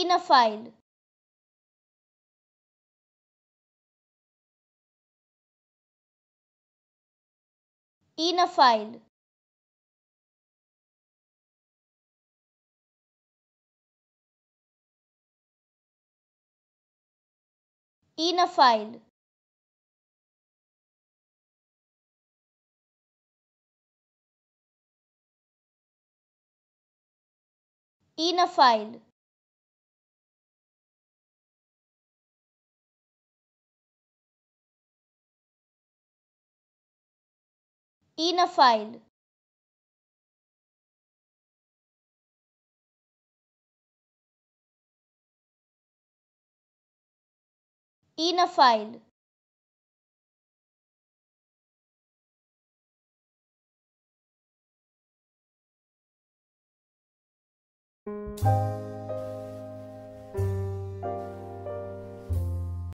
in a file. in a file. in a file. in a file. in a file. in a file. Thank you.